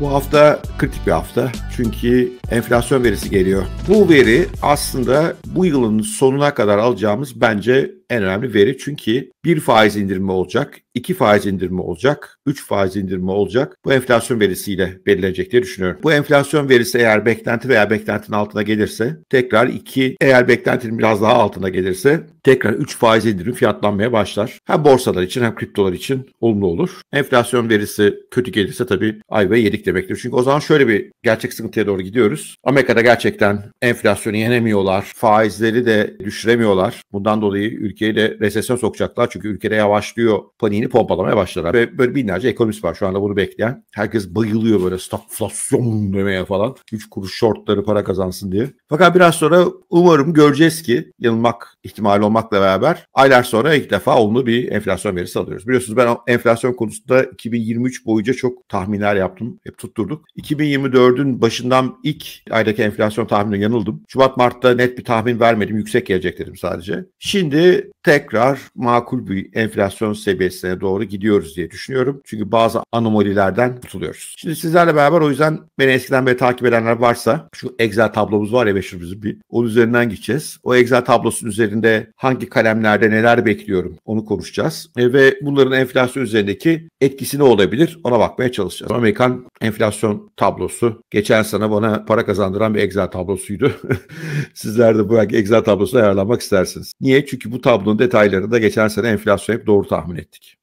Bu hafta kritik bir hafta çünkü enflasyon verisi geliyor. Bu veri aslında bu yılın sonuna kadar alacağımız bence en önemli veri. Çünkü bir faiz indirimi olacak, iki faiz indirimi olacak, üç faiz indirimi olacak. Bu enflasyon verisiyle belirlenecek diye düşünüyorum. Bu enflasyon verisi eğer beklenti veya beklentinin altına gelirse tekrar iki, eğer beklentinin biraz daha altına gelirse tekrar üç faiz indirimi fiyatlanmaya başlar. Hem borsalar için hem kriptolar için olumlu olur. Enflasyon verisi kötü gelirse tabii ayva yedik demektir. Çünkü o zaman şöyle bir gerçek sıkıntıya doğru gidiyoruz. Amerika'da gerçekten enflasyonu yenemiyorlar. Faizleri de düşüremiyorlar. Bundan dolayı ülke Türkiye'yi de resesyon sokacaklar çünkü ülkede yavaşlıyor paniğini pompalamaya başladılar. Ve böyle binlerce ekonomist var şu anda bunu bekleyen. Herkes bayılıyor böyle stagflasyon demeye falan. 3 kuruş shortları para kazansın diye. Fakat biraz sonra umarım göreceğiz ki yanılmak ihtimali olmakla beraber aylar sonra ilk defa olumlu bir enflasyon verisi alıyoruz. Biliyorsunuz ben enflasyon konusunda 2023 boyunca çok tahminler yaptım. Hep tutturduk. 2024'ün başından ilk aydaki enflasyon tahminine yanıldım. Şubat Mart'ta net bir tahmin vermedim. Yüksek gelecek dedim sadece. Şimdi tekrar makul bir enflasyon seviyesine doğru gidiyoruz diye düşünüyorum. Çünkü bazı anomalilerden kurtuluyoruz. Şimdi sizlerle beraber o yüzden beni eskiden beri takip edenler varsa şu Excel tablomuz var ya meşhurumuzun bir onun üzerinden gideceğiz. O Excel tablosunun üzerinde hangi kalemlerde neler bekliyorum onu konuşacağız. E, ve bunların enflasyon üzerindeki etkisi ne olabilir ona bakmaya çalışacağız. Amerikan enflasyon tablosu geçen sene bana para kazandıran bir Excel tablosuydu. Sizler de bu Excel tablosuna yararlanmak istersiniz. Niye? Çünkü bu tablo tablonun detaylarını da geçen sene enflasyon hep doğru tahmin ettik.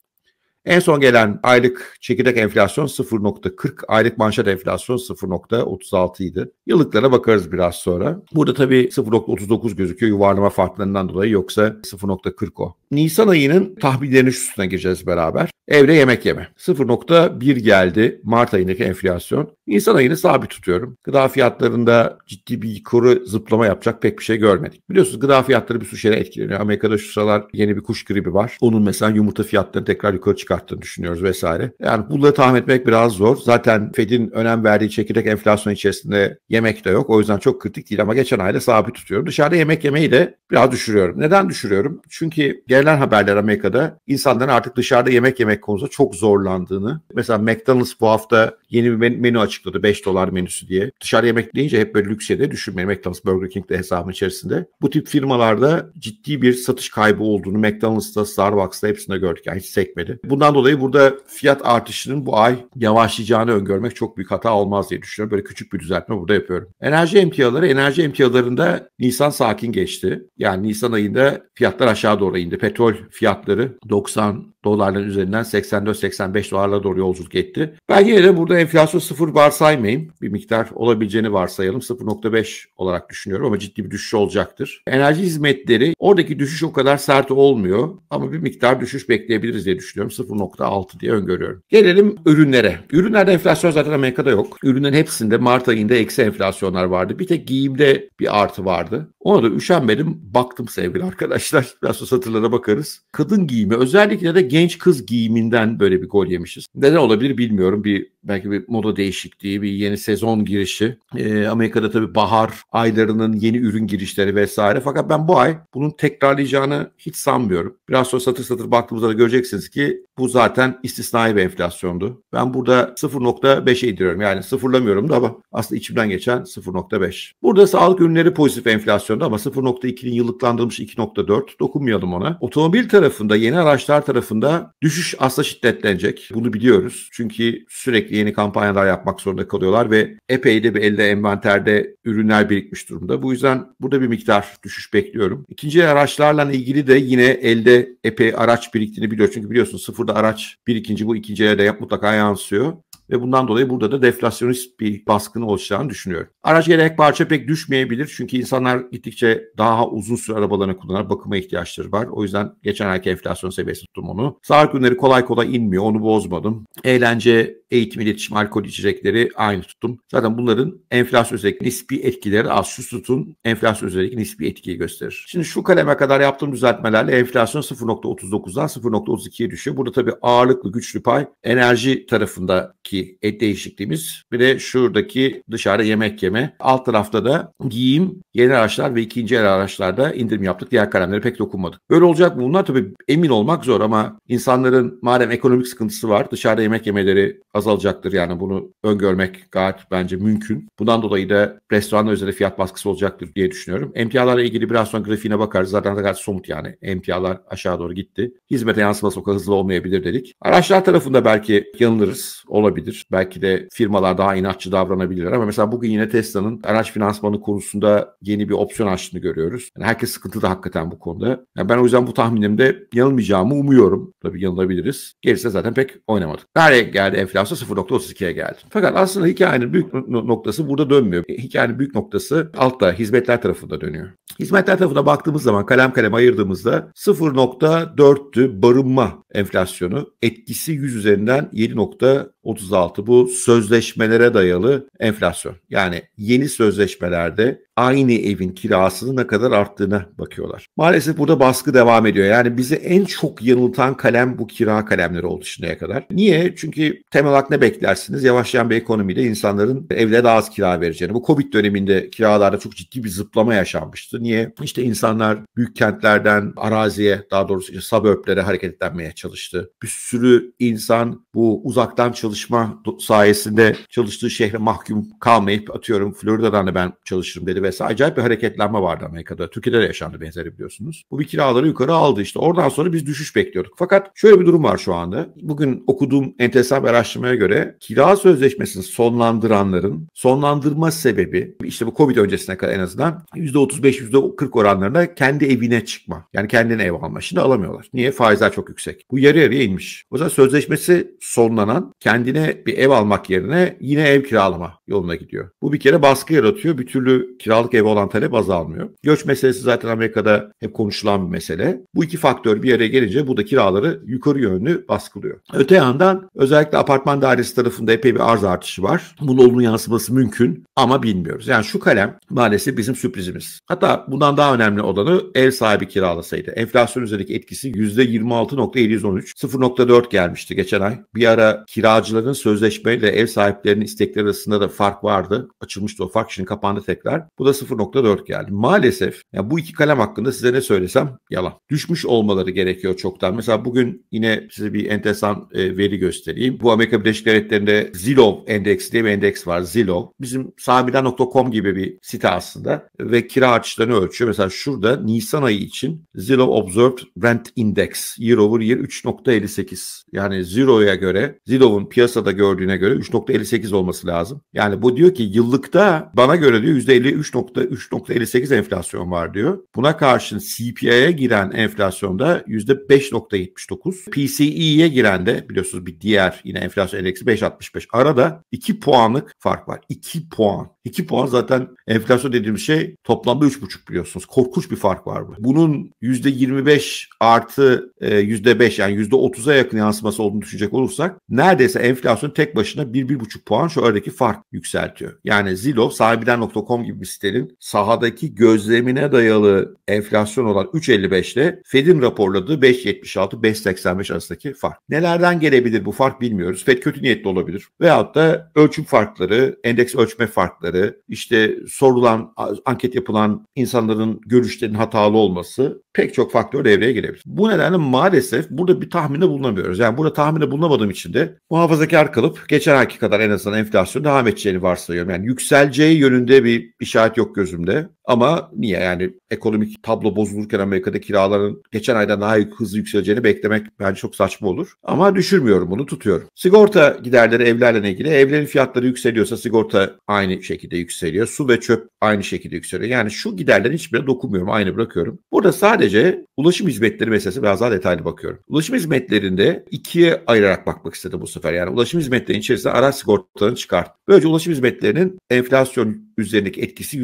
En son gelen aylık çekirdek enflasyon 0.40, aylık manşet enflasyon 0.36 idi. Yıllıklara bakarız biraz sonra. Burada tabii 0.39 gözüküyor yuvarlama farklarından dolayı yoksa 0.40 o. Nisan ayının tahminlerini üstüne gireceğiz beraber. Evde yemek yeme. 0.1 geldi Mart ayındaki enflasyon. Nisan ayını sabit tutuyorum. Gıda fiyatlarında ciddi bir yukarı zıplama yapacak pek bir şey görmedik. Biliyorsunuz gıda fiyatları bir sürü şeyle etkileniyor. Amerika'da şu sıralar yeni bir kuş gribi var. Onun mesela yumurta fiyatları tekrar yukarı çıkıyor çıkarttığını düşünüyoruz vesaire. Yani bunları tahmin etmek biraz zor. Zaten Fed'in önem verdiği çekirdek enflasyon içerisinde yemek de yok. O yüzden çok kritik değil ama geçen ayda sabit tutuyorum. Dışarıda yemek yemeyi de biraz düşürüyorum. Neden düşürüyorum? Çünkü gelen haberler Amerika'da insanların artık dışarıda yemek yemek konusunda çok zorlandığını. Mesela McDonald's bu hafta yeni bir menü açıkladı. 5 dolar menüsü diye. Dışarı yemek deyince hep böyle lüks yere düşünmeyin. McDonald's, Burger King de hesabın içerisinde. Bu tip firmalarda ciddi bir satış kaybı olduğunu McDonald's'ta, Starbucks'ta hepsinde gördük. Yani hiç sekmedi. Bundan Bundan dolayı burada fiyat artışının bu ay yavaşlayacağını öngörmek çok büyük hata olmaz diye düşünüyorum. Böyle küçük bir düzeltme burada yapıyorum. Enerji emtiaları, enerji emtialarında Nisan sakin geçti. Yani Nisan ayında fiyatlar aşağı doğru indi. Petrol fiyatları 90 dolarların üzerinden 84-85 dolarla doğru yolculuk etti. Ben yine de burada enflasyon sıfır varsaymayayım. Bir miktar olabileceğini varsayalım. 0.5 olarak düşünüyorum ama ciddi bir düşüş olacaktır. Enerji hizmetleri oradaki düşüş o kadar sert olmuyor ama bir miktar düşüş bekleyebiliriz diye düşünüyorum. 0 %0.6 diye öngörüyorum. Gelelim ürünlere. Ürünlerde enflasyon zaten Amerika'da yok. Ürünlerin hepsinde Mart ayında eksi enflasyonlar vardı. Bir tek giyimde bir artı vardı. Ona da üşenmedim. Baktım sevgili arkadaşlar. Biraz o satırlara bakarız. Kadın giyimi özellikle de genç kız giyiminden böyle bir gol yemişiz. Neden olabilir bilmiyorum. Bir belki bir moda değişikliği, bir yeni sezon girişi. E, Amerika'da tabii bahar aylarının yeni ürün girişleri vesaire. Fakat ben bu ay bunun tekrarlayacağını hiç sanmıyorum. Biraz sonra satır satır baktığımızda da göreceksiniz ki bu zaten istisnai bir enflasyondu. Ben burada 0.5'e indiriyorum. Yani sıfırlamıyorum da ama aslında içimden geçen 0.5. Burada sağlık ürünleri pozitif enflasyonda ama 0.2'nin yıllıklandırılmış 2.4. Dokunmayalım ona. Otomobil tarafında, yeni araçlar tarafında düşüş asla şiddetlenecek. Bunu biliyoruz. Çünkü sürekli yeni kampanyalar yapmak zorunda kalıyorlar ve epey de bir elde envanterde ürünler birikmiş durumda. Bu yüzden burada bir miktar düşüş bekliyorum. İkinci araçlarla ilgili de yine elde epey araç biriktiğini biliyor. Çünkü biliyorsun sıfırda araç birikinci bu ikinci elde yap mutlaka yansıyor ve bundan dolayı burada da deflasyonist bir baskın oluşacağını düşünüyorum. Araç gerek parça pek düşmeyebilir çünkü insanlar gittikçe daha uzun süre arabalarını kullanar, bakıma ihtiyaçları var. O yüzden geçen ayki enflasyon seviyesi tuttum onu. Sağlık günleri kolay kolay inmiyor, onu bozmadım. Eğlence eğitim, iletişim, alkol içecekleri aynı tutum. Zaten bunların enflasyon üzerindeki nispi etkileri az. Şu sütun enflasyon üzerindeki nispi etkiyi gösterir. Şimdi şu kaleme kadar yaptığım düzeltmelerle enflasyon 0.39'dan 0.32'ye düşüyor. Burada tabii ağırlıklı güçlü pay enerji tarafındaki et değişikliğimiz. Bir de şuradaki dışarı yemek yeme. Alt tarafta da giyim, yeni araçlar ve ikinci el araçlarda indirim yaptık. Diğer kalemlere pek dokunmadık. Böyle olacak mı? Bunlar tabii emin olmak zor ama insanların madem ekonomik sıkıntısı var dışarıda yemek yemeleri az azalacaktır. Yani bunu öngörmek gayet bence mümkün. Bundan dolayı da restoranlar üzerinde fiyat baskısı olacaktır diye düşünüyorum. Emtialarla ilgili biraz sonra grafiğine bakarız. Zaten gayet somut yani. Emtialar aşağı doğru gitti. Hizmete yansıması o kadar hızlı olmayabilir dedik. Araçlar tarafında belki yanılırız. Olabilir. Belki de firmalar daha inatçı davranabilirler ama mesela bugün yine Tesla'nın araç finansmanı konusunda yeni bir opsiyon açtığını görüyoruz. Yani herkes sıkıntıda hakikaten bu konuda. Yani ben o yüzden bu tahminimde yanılmayacağımı umuyorum. Tabii yanılabiliriz. Gerisi zaten pek oynamadık. Nereye geldi enflasyon? aslında 0.32'ye geldi. Fakat aslında hikayenin büyük noktası burada dönmüyor. E, hikayenin büyük noktası altta hizmetler tarafında dönüyor. Hizmetler tarafına baktığımız zaman kalem kalem ayırdığımızda 0.4'tü barınma enflasyonu. Etkisi 100 üzerinden 7.36 bu sözleşmelere dayalı enflasyon. Yani yeni sözleşmelerde aynı evin kirasının ne kadar arttığına bakıyorlar. Maalesef burada baskı devam ediyor. Yani bizi en çok yanıltan kalem bu kira kalemleri oldu şimdiye kadar. Niye? Çünkü temel olarak ne beklersiniz? Yavaşlayan bir ekonomide insanların evde daha az kira vereceğini. Bu Covid döneminde kiralarda çok ciddi bir zıplama yaşanmıştı. Niye? İşte insanlar büyük kentlerden araziye daha doğrusu işte suburblere hareketlenmeye çalıştı. Bir sürü insan bu uzaktan çalışma sayesinde çalıştığı şehre mahkum kalmayıp atıyorum Florida'dan da ben çalışırım dedi verildi vesaire. Acayip bir hareketlenme vardı Amerika'da. Türkiye'de de yaşandı benzeri biliyorsunuz. Bu bir kiraları yukarı aldı işte. Oradan sonra biz düşüş bekliyorduk. Fakat şöyle bir durum var şu anda. Bugün okuduğum enteresan bir araştırmaya göre kira sözleşmesini sonlandıranların sonlandırma sebebi işte bu Covid öncesine kadar en azından %35-%40 oranlarında kendi evine çıkma. Yani kendine ev alma. Şimdi alamıyorlar. Niye? Faizler çok yüksek. Bu yarı yarıya inmiş. O zaman sözleşmesi sonlanan kendine bir ev almak yerine yine ev kiralama yoluna gidiyor. Bu bir kere baskı yaratıyor. Bir türlü kira kiralık ev olan talep azalmıyor. Göç meselesi zaten Amerika'da hep konuşulan bir mesele. Bu iki faktör bir yere gelince bu da kiraları yukarı yönlü baskılıyor. Öte yandan özellikle apartman dairesi tarafında epey bir arz artışı var. Bunun olumlu yansıması mümkün ama bilmiyoruz. Yani şu kalem maalesef bizim sürprizimiz. Hatta bundan daha önemli olanı ev sahibi kiralasaydı. Enflasyon üzerindeki etkisi %26.713, 0.4 gelmişti geçen ay. Bir ara kiracıların sözleşmeyle ev sahiplerinin istekleri arasında da fark vardı. Açılmıştı o fark şimdi kapandı tekrar. Bu bu da 0.4 geldi. Maalesef yani bu iki kalem hakkında size ne söylesem yalan. Düşmüş olmaları gerekiyor çoktan. Mesela bugün yine size bir enteresan e, veri göstereyim. Bu Amerika Birleşik Devletleri'nde Zillow endeksi diye bir endeks var. Zillow. Bizim samida.com gibi bir site aslında ve kira artışlarını ölçüyor. Mesela şurada Nisan ayı için Zillow Observed Rent Index year over year 3.58. Yani Zero'ya göre Zillow'un piyasada gördüğüne göre 3.58 olması lazım. Yani bu diyor ki yıllıkta bana göre diyor %53 3.3.58 enflasyon var diyor. Buna karşın CPI'ye giren enflasyonda %5.79. PCE'ye giren de biliyorsunuz bir diğer yine enflasyon endeksi 5.65. Arada 2 puanlık fark var. 2 puan. 2 puan zaten enflasyon dediğim şey toplamda 3.5 biliyorsunuz. Korkunç bir fark var bu. Bunun %25 artı %5 e, yani %30'a yakın yansıması olduğunu düşünecek olursak neredeyse enflasyon tek başına 1-1.5 puan şu aradaki fark yükseltiyor. Yani Zillow sahibinden.com gibi bir site istatistiklerin sahadaki gözlemine dayalı enflasyon olan 3.55 ile Fed'in raporladığı 5.76-5.85 arasındaki fark. Nelerden gelebilir bu fark bilmiyoruz. Fed kötü niyetli olabilir. Veyahut da ölçüm farkları, endeks ölçme farkları, işte sorulan, anket yapılan insanların görüşlerinin hatalı olması pek çok faktör devreye girebilir. Bu nedenle maalesef burada bir tahminde bulunamıyoruz. Yani burada tahminde bulunamadığım için de muhafazakar kalıp geçen ayki kadar en azından enflasyon devam edeceğini varsayıyorum. Yani yükseleceği yönünde bir işaret kanaat yok gözümde. Ama niye yani ekonomik tablo bozulurken Amerika'da kiraların geçen aydan daha hızlı yükseleceğini beklemek bence çok saçma olur. Ama düşürmüyorum bunu tutuyorum. Sigorta giderleri evlerle ilgili evlerin fiyatları yükseliyorsa sigorta aynı şekilde yükseliyor. Su ve çöp aynı şekilde yükseliyor. Yani şu giderlerin hiçbirine dokunmuyorum aynı bırakıyorum. Burada sadece ulaşım hizmetleri meselesi biraz daha detaylı bakıyorum. Ulaşım hizmetlerinde ikiye ayırarak bakmak istedim bu sefer. Yani ulaşım hizmetlerinin içerisinde araç sigortalarını çıkart. Böylece ulaşım hizmetlerinin enflasyon üzerindeki etkisi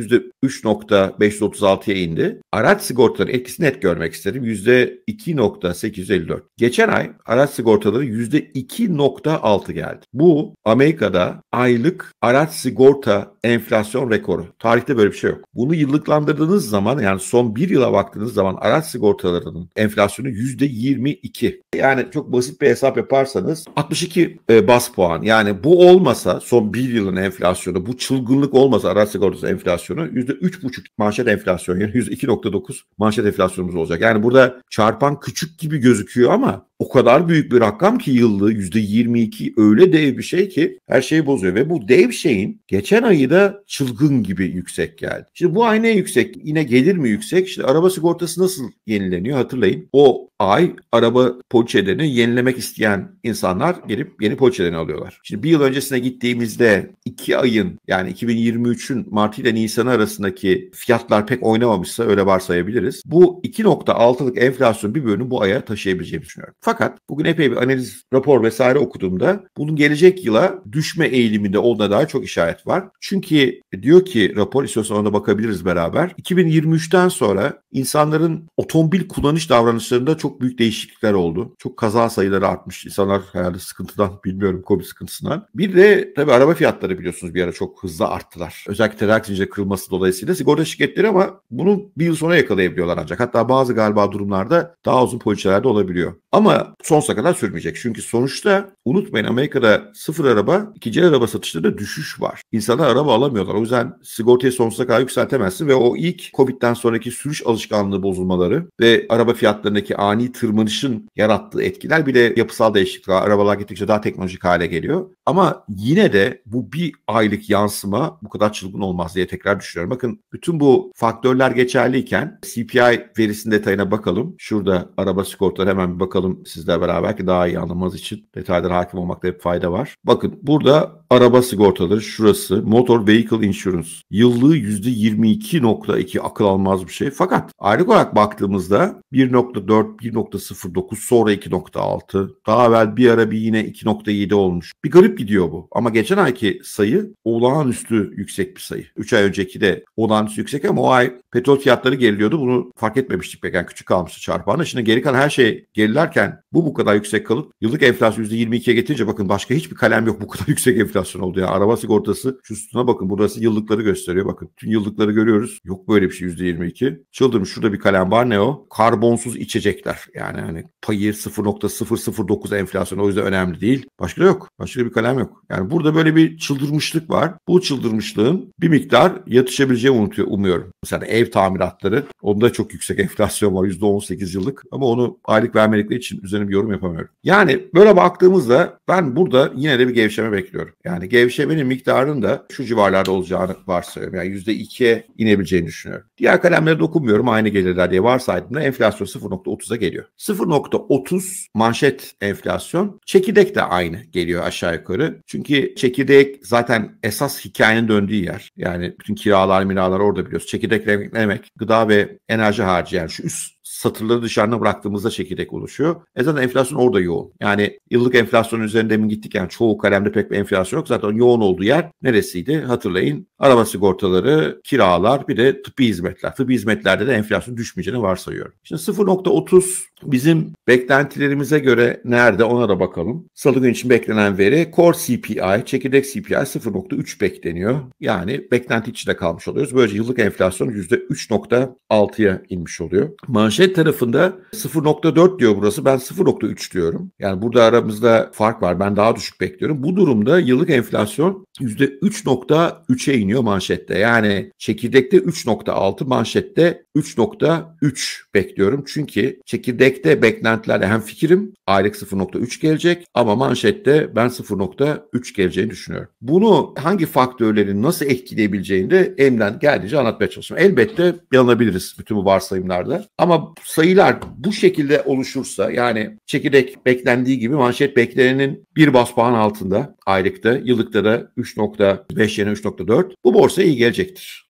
%3. %2.536'ya indi. Araç sigortaları etkisi net görmek istedim. %2.854. Geçen ay araç sigortaları %2.6 geldi. Bu Amerika'da aylık araç sigorta enflasyon rekoru. Tarihte böyle bir şey yok. Bunu yıllıklandırdığınız zaman yani son bir yıla baktığınız zaman araç sigortalarının enflasyonu %22. Yani çok basit bir hesap yaparsanız 62 e, bas puan. Yani bu olmasa son bir yılın enflasyonu, bu çılgınlık olmasa araç sigortası enflasyonu %3,5 %2,5 manşet enflasyon yani %2,9 manşet enflasyonumuz olacak. Yani burada çarpan küçük gibi gözüküyor ama o kadar büyük bir rakam ki yıllığı %22 öyle dev bir şey ki her şeyi bozuyor ve bu dev şeyin geçen ayı da çılgın gibi yüksek geldi. Şimdi bu ay ne yüksek? Yine gelir mi yüksek? Şimdi araba sigortası nasıl yenileniyor hatırlayın. O ay araba poliçelerini yenilemek isteyen insanlar gelip yeni poliçelerini alıyorlar. Şimdi bir yıl öncesine gittiğimizde iki ayın yani 2023'ün Mart ile Nisan arasındaki fiyatlar pek oynamamışsa öyle varsayabiliriz. Bu 2.6'lık enflasyon bir bölümü bu aya taşıyabileceğimi düşünüyorum. Fakat bugün epey bir analiz rapor vesaire okuduğumda bunun gelecek yıla düşme eğiliminde olduğuna daha çok işaret var. Çünkü diyor ki rapor istiyorsan ona bakabiliriz beraber. 2023'ten sonra insanların otomobil kullanış davranışlarında çok büyük değişiklikler oldu. Çok kaza sayıları artmış. İnsanlar herhalde sıkıntıdan bilmiyorum Covid sıkıntısından. Bir de tabii araba fiyatları biliyorsunuz bir ara çok hızlı arttılar. Özellikle tedarik zinciri kırılması dolayısıyla sigorta orada şirketleri ama bunu bir yıl sonra yakalayabiliyorlar ancak. Hatta bazı galiba durumlarda daha uzun poliçelerde olabiliyor. Ama sonsuza kadar sürmeyecek. Çünkü sonuçta Unutmayın Amerika'da sıfır araba, ikinci araba satışlarında düşüş var. İnsanlar araba alamıyorlar. O yüzden sigortayı sonsuza kadar yükseltemezsin ve o ilk Covid'den sonraki sürüş alışkanlığı bozulmaları ve araba fiyatlarındaki ani tırmanışın yarattığı etkiler bile yapısal değişiklikler. Arabalar gittikçe daha teknolojik hale geliyor. Ama yine de bu bir aylık yansıma bu kadar çılgın olmaz diye tekrar düşünüyorum. Bakın bütün bu faktörler geçerliyken CPI verisinin detayına bakalım. Şurada araba sigortaları hemen bir bakalım sizlerle beraber ki daha iyi anlamanız için detaylara hakim olmakta hep fayda var. Bakın burada araba sigortaları şurası motor vehicle insurance yıllığı %22.2 akıl almaz bir şey. Fakat ayrı olarak baktığımızda 1.4, 1.09 sonra 2.6 daha evvel bir ara bir yine 2.7 olmuş. Bir garip gidiyor bu ama geçen ayki sayı olağanüstü yüksek bir sayı. 3 ay önceki de olağanüstü yüksek ama o ay petrol fiyatları geriliyordu. Bunu fark etmemiştik pek yani küçük kalmıştı çarpağına. Şimdi geri kalan her şey gerilerken bu bu kadar yüksek kalıp yıllık enflasyon %22 Türkiye getirince bakın başka hiçbir kalem yok bu kadar yüksek enflasyon oldu ya. Yani araba sigortası şu sütuna bakın burası yıllıkları gösteriyor bakın. Tüm yıllıkları görüyoruz. Yok böyle bir şey %22. Çıldırmış şurada bir kalem var ne o? Karbonsuz içecekler. Yani hani payı 0.009 enflasyon o yüzden önemli değil. Başka da yok. Başka bir kalem yok. Yani burada böyle bir çıldırmışlık var. Bu çıldırmışlığın bir miktar yatışabileceğimi unutuyor, umuyorum. Mesela ev tamiratları onda çok yüksek enflasyon var %18 yıllık ama onu aylık vermelikleri için üzerine bir yorum yapamıyorum. Yani böyle baktığımız baktığımızda ben burada yine de bir gevşeme bekliyorum. Yani gevşemenin miktarının da şu civarlarda olacağını varsayıyorum. Yani %2'ye inebileceğini düşünüyorum. Diğer kalemlere dokunmuyorum aynı gelirler diye varsaydım da enflasyon 0.30'a geliyor. 0.30 manşet enflasyon. Çekirdek de aynı geliyor aşağı yukarı. Çünkü çekirdek zaten esas hikayenin döndüğü yer. Yani bütün kiralar, miralar orada biliyoruz. Çekirdek demek gıda ve enerji harcı yani şu üst satırları dışarına bıraktığımızda çekirdek oluşuyor. E zaten enflasyon orada yoğun. Yani yıllık enflasyon üzerinde mi gittik yani çoğu kalemde pek bir enflasyon yok. Zaten yoğun olduğu yer neresiydi hatırlayın. Araba sigortaları, kiralar bir de tıbbi hizmetler. Tıbbi hizmetlerde de enflasyon düşmeyeceğini varsayıyorum. Şimdi 0.30 bizim beklentilerimize göre nerede ona da bakalım. Salı günü için beklenen veri Core CPI, çekirdek CPI 0.3 bekleniyor. Yani beklenti içinde kalmış oluyoruz. Böylece yıllık enflasyon %3.6'ya inmiş oluyor. Manşet Cumhuriyet tarafında 0.4 diyor burası. Ben 0.3 diyorum. Yani burada aramızda fark var. Ben daha düşük bekliyorum. Bu durumda yıllık enflasyon %3.3'e iniyor manşette. Yani çekirdekte 3.6 manşette 3.3 bekliyorum. Çünkü çekirdekte beklentilerle hem fikrim aylık 0.3 gelecek ama manşette ben 0.3 geleceğini düşünüyorum. Bunu hangi faktörlerin nasıl etkileyebileceğini de elimden geldiğince anlatmaya çalışıyorum. Elbette yanılabiliriz bütün bu varsayımlarda ama sayılar bu şekilde oluşursa yani çekirdek beklendiği gibi manşet beklenenin bir bas puan altında aylıkta, yıllıkta da 3.5 yerine 3.4 bu borsa iyi gelecektir.